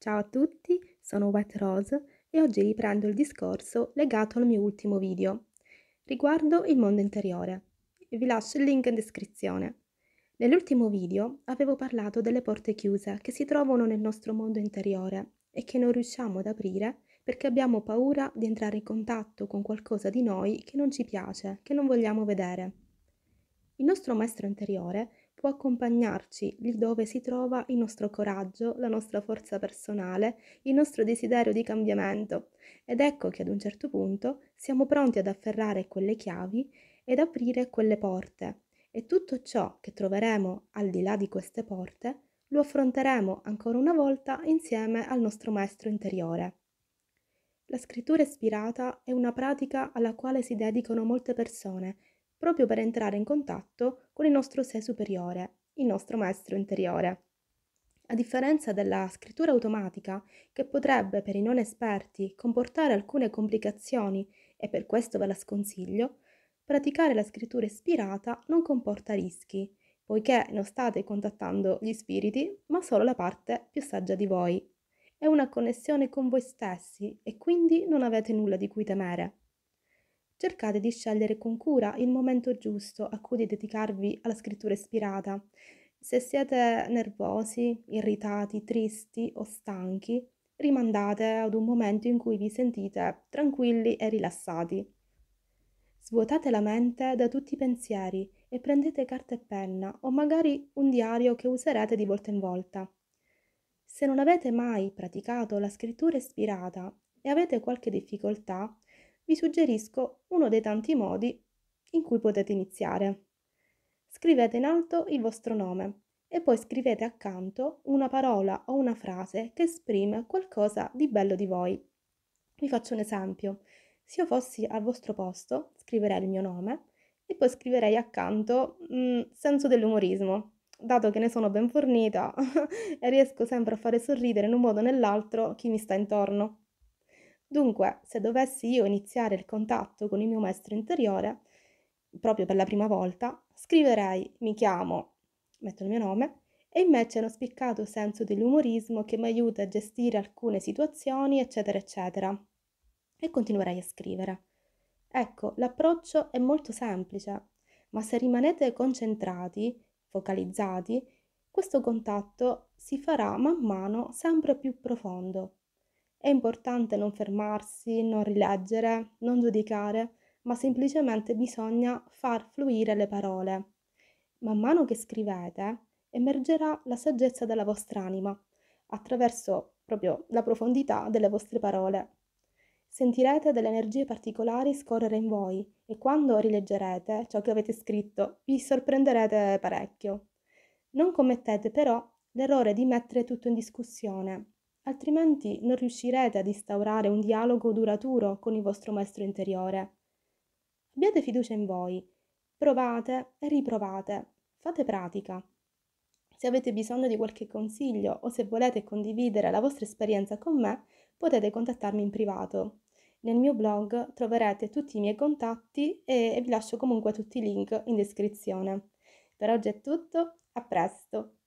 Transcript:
Ciao a tutti, sono White Rose e oggi riprendo il discorso legato al mio ultimo video riguardo il mondo interiore. Vi lascio il link in descrizione. Nell'ultimo video avevo parlato delle porte chiuse che si trovano nel nostro mondo interiore e che non riusciamo ad aprire perché abbiamo paura di entrare in contatto con qualcosa di noi che non ci piace, che non vogliamo vedere. Il nostro maestro interiore può accompagnarci lì dove si trova il nostro coraggio, la nostra forza personale, il nostro desiderio di cambiamento. Ed ecco che ad un certo punto siamo pronti ad afferrare quelle chiavi ed aprire quelle porte. E tutto ciò che troveremo al di là di queste porte lo affronteremo ancora una volta insieme al nostro maestro interiore. La scrittura ispirata è una pratica alla quale si dedicano molte persone proprio per entrare in contatto con il nostro sé superiore, il nostro maestro interiore. A differenza della scrittura automatica, che potrebbe per i non esperti comportare alcune complicazioni e per questo ve la sconsiglio, praticare la scrittura ispirata non comporta rischi, poiché non state contattando gli spiriti, ma solo la parte più saggia di voi. È una connessione con voi stessi e quindi non avete nulla di cui temere cercate di scegliere con cura il momento giusto a cui dedicarvi alla scrittura ispirata. Se siete nervosi, irritati, tristi o stanchi, rimandate ad un momento in cui vi sentite tranquilli e rilassati. Svuotate la mente da tutti i pensieri e prendete carta e penna o magari un diario che userete di volta in volta. Se non avete mai praticato la scrittura ispirata e avete qualche difficoltà, vi suggerisco uno dei tanti modi in cui potete iniziare. Scrivete in alto il vostro nome e poi scrivete accanto una parola o una frase che esprime qualcosa di bello di voi. Vi faccio un esempio. Se io fossi al vostro posto, scriverei il mio nome e poi scriverei accanto mh, mm, senso dell'umorismo. Dato che ne sono ben fornita e riesco sempre a fare sorridere in un modo o nell'altro chi mi sta intorno. Dunque, se dovessi io iniziare il contatto con il mio maestro interiore, proprio per la prima volta, scriverei mi chiamo, metto il mio nome, e invece me uno spiccato senso dell'umorismo che mi aiuta a gestire alcune situazioni, eccetera, eccetera. E continuerei a scrivere. Ecco, l'approccio è molto semplice, ma se rimanete concentrati, focalizzati, questo contatto si farà man mano sempre più profondo. È importante non fermarsi, non rileggere, non giudicare, ma semplicemente bisogna far fluire le parole. Man mano che scrivete, emergerà la saggezza della vostra anima, attraverso proprio la profondità delle vostre parole. Sentirete delle energie particolari scorrere in voi e quando rileggerete ciò che avete scritto vi sorprenderete parecchio. Non commettete però l'errore di mettere tutto in discussione altrimenti non riuscirete ad instaurare un dialogo duraturo con il vostro maestro interiore. Abbiate fiducia in voi, provate e riprovate, fate pratica. Se avete bisogno di qualche consiglio o se volete condividere la vostra esperienza con me, potete contattarmi in privato. Nel mio blog troverete tutti i miei contatti e vi lascio comunque tutti i link in descrizione. Per oggi è tutto, a presto!